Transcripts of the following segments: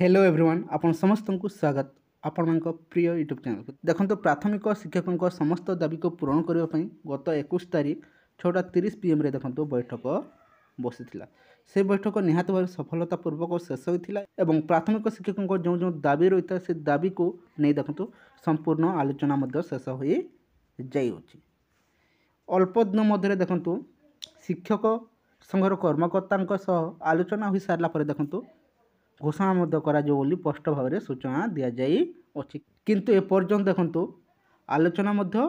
hello everyone ଆପଣ ସମସ୍ତଙ୍କୁ ସ୍ୱାଗତ ଆପଣଙ୍କ ପ୍ରିୟ ୟୁଟ୍ୟୁବ୍ ଚ୍ୟାନେଲ୍କୁ ଦେଖନ୍ତୁ ପ୍ରାଥମିକ ଶିକ୍ଷକଙ୍କ ସମସ୍ତ ଦାବିକୁ ପୂରଣ କରିବା ପାଇଁ ଗତ ଏକୋଇଶ ତାରିଖ ଛଅଟା ତିରିଶ ପିଏମ୍ରେ ଦେଖନ୍ତୁ ବୈଠକ ବସିଥିଲା ସେ ବୈଠକ ନିହାତି ଭାବେ ସଫଳତା ପୂର୍ବକ ଶେଷ ହୋଇଥିଲା ଏବଂ ପ୍ରାଥମିକ ଶିକ୍ଷକଙ୍କ ଯେଉଁ ଯେଉଁ ଦାବି ରହିଥାଏ ସେ ଦାବିକୁ ନେଇ ଦେଖନ୍ତୁ ସମ୍ପୂର୍ଣ୍ଣ ଆଲୋଚନା ମଧ୍ୟ ଶେଷ ହୋଇଯାଇଅଛି ଅଳ୍ପ ଦିନ ମଧ୍ୟରେ ଦେଖନ୍ତୁ ଶିକ୍ଷକ ସଂଘର କର୍ମକର୍ତ୍ତାଙ୍କ ସହ ଆଲୋଚନା ହୋଇସାରିଲା ପରେ ଦେଖନ୍ତୁ ଘୋଷଣା ମଧ୍ୟ କରାଯିବ ବୋଲି ସ୍ପଷ୍ଟ ଭାବରେ ସୂଚନା ଦିଆଯାଇଅଛି କିନ୍ତୁ ଏପର୍ଯ୍ୟନ୍ତ ଦେଖନ୍ତୁ ଆଲୋଚନା ମଧ୍ୟ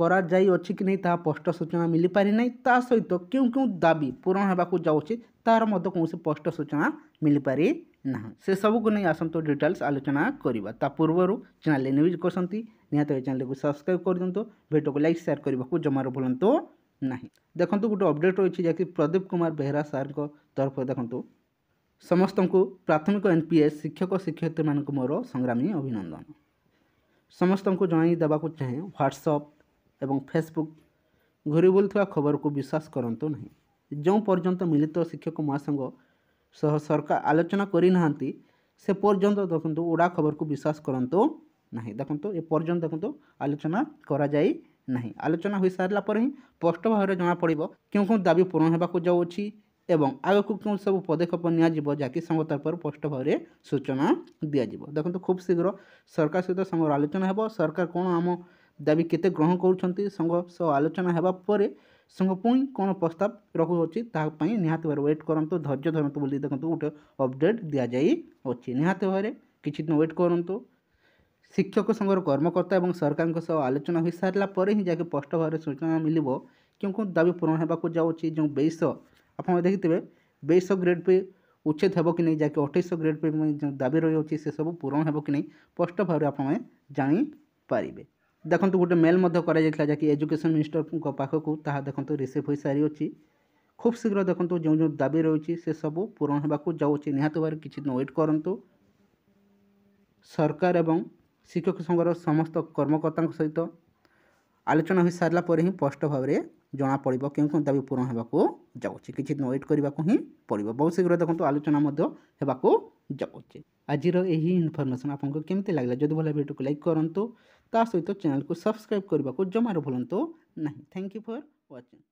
କରାଯାଇଅଛି କି ନାହିଁ ତାହା ସ୍ପଷ୍ଟ ସୂଚନା ମିଳିପାରିନାହିଁ ତା ସହିତ କେଉଁ କେଉଁ ଦାବି ପୂରଣ ହେବାକୁ ଯାଉଛି ତାହାର ମଧ୍ୟ କୌଣସି ସ୍ପଷ୍ଟ ସୂଚନା ମିଳିପାରି ନାହିଁ ସେସବୁକୁ ନେଇ ଆସନ୍ତୁ ଡିଟେଲ୍ସ ଆଲୋଚନା କରିବା ତା ପୂର୍ବରୁ ଚ୍ୟାନେଲ୍ ନ୍ୟୁଜ୍ କରୁଛନ୍ତି ନିହାତି ଏ ଚ୍ୟାନେଲ୍କୁ ସବସ୍କ୍ରାଇବ୍ କରିଦିଅନ୍ତୁ ଭିଡ଼ିଓକୁ ଲାଇକ୍ ସେୟାର୍ କରିବାକୁ ଜମାରୁ ଭୁଲନ୍ତୁ ନାହିଁ ଦେଖନ୍ତୁ ଗୋଟେ ଅପଡ଼େଟ୍ ରହିଛି ଯାହାକି ପ୍ରଦୀପ କୁମାର ବେହେରା ସାର୍ଙ୍କ ତରଫରୁ ଦେଖନ୍ତୁ समस्त प्राथमिक एन पी एस शिक्षक शिक्षय मान मोर संग्रामी अभिनंदन समस्त को जनईदेक चाहे ह्वाट्सअप फेसबुक घूरी बुल्वा खबर को विश्वास करूँ ना जो पर्यटन मिलित शिक्षक महासंघ सह सरकार आलोचना करना से पर्यटन देखो उड़ा खबर को विश्वास करूँ ना देखो ए पर्यटन देखो आलोचना करा आलोचना हो सारापर ही स्पष्ट भाव में जमापड़ क्यों क्यों दाबी पूरण होगा जाऊँगी ଏବଂ ଆଗକୁ କେଉଁ ସବୁ ପଦକ୍ଷେପ ନିଆଯିବ ଯାହାକି ସଂଘ ତରଫରୁ ସ୍ପଷ୍ଟ ଭାବରେ ସୂଚନା ଦିଆଯିବ ଦେଖନ୍ତୁ ଖୁବ୍ ଶୀଘ୍ର ସରକାର ସହିତ ସଂଘର ଆଲୋଚନା ହେବ ସରକାର କ'ଣ ଆମ ଦାବି କେତେ ଗ୍ରହଣ କରୁଛନ୍ତି ସଂଘ ସହ ଆଲୋଚନା ହେବା ପରେ ସଂଘ ପୁଣି କ'ଣ ପ୍ରସ୍ତାବ ରଖୁଅଛି ତାହା ପାଇଁ ନିହାତି ଭାବରେ ୱେଟ୍ କରନ୍ତୁ ଧୈର୍ଯ୍ୟ ଧରନ୍ତୁ ବୋଲି ଦେଖନ୍ତୁ ଗୋଟେ ଅପଡ଼େଟ୍ ଦିଆଯାଇଅଛି ନିହାତି ଭାବରେ କିଛି ଦିନ ୱେଟ୍ କରନ୍ତୁ ଶିକ୍ଷକ ସଂଘର କର୍ମକର୍ତ୍ତା ଏବଂ ସରକାରଙ୍କ ସହ ଆଲୋଚନା ହୋଇସାରିଲା ପରେ ହିଁ ଯାହାକି ସ୍ପଷ୍ଟ ଭାବରେ ସୂଚନା ମିଳିବ କେଉଁ କେଉଁ ଦାବି ପୂରଣ ହେବାକୁ ଯାଉଛି ଯେଉଁ ବେଶ ଆପଣ ଦେଖିଥିବେ ବାଇଶଶହ ଗ୍ରେଡ୍ ପେ ଉଚ୍ଛେଦ ହେବ କି ନାହିଁ ଯାହାକି ଅଠେଇଶ ଗ୍ରେଡ୍ ପେ ଯେଉଁ ଦାବି ରହିଅଛି ସେସବୁ ପୂରଣ ହେବ କି ନାହିଁ ସ୍ପଷ୍ଟ ଭାବରେ ଆପଣମାନେ ଜାଣିପାରିବେ ଦେଖନ୍ତୁ ଗୋଟେ ମେଲ୍ ମଧ୍ୟ କରାଯାଇଥିଲା ଯାହାକି ଏଜୁକେସନ୍ ମିନିଷ୍ଟରଙ୍କ ପାଖକୁ ତାହା ଦେଖନ୍ତୁ ରିସିଭ୍ ହୋଇସାରିଅଛି ଖୁବ୍ ଶୀଘ୍ର ଦେଖନ୍ତୁ ଯେଉଁ ଯେଉଁ ଦାବି ରହିଛି ସେସବୁ ପୂରଣ ହେବାକୁ ଯାଉଛି ନିହାତି ଭାବରେ କିଛି ଦିନ ୱେଟ୍ କରନ୍ତୁ ସରକାର ଏବଂ ଶିକ୍ଷକ ସଂଘର ସମସ୍ତ କର୍ମକର୍ତ୍ତାଙ୍କ ସହିତ ଆଲୋଚନା ହୋଇସାରିଲା ପରେ ହିଁ ସ୍ପଷ୍ଟ ଭାବରେ ଜଣାପଡ଼ିବ କେଉଁ କେଉଁ ଦାବି ପୂରଣ ହେବାକୁ ଯାଉଛି କିଛି ଦିନ ୱେଟ୍ କରିବାକୁ ହିଁ ପଡ଼ିବ ବହୁତ ଶୀଘ୍ର ଦେଖନ୍ତୁ ଆଲୋଚନା ମଧ୍ୟ ହେବାକୁ ଯାଉଛି ଆଜିର ଏହି ଇନଫର୍ମେସନ୍ ଆପଣଙ୍କୁ କେମିତି ଲାଗିଲା ଯଦି ଭଲ ଭିଡ଼ିଓକୁ ଲାଇକ୍ କରନ୍ତୁ ତା ସହିତ ଚ୍ୟାନେଲକୁ ସବସ୍କ୍ରାଇବ୍ କରିବାକୁ ଜମାରୁ ଭୁଲନ୍ତୁ ନାହିଁ ଥ୍ୟାଙ୍କ ୟୁ ଫର୍ ୱାଚିଂ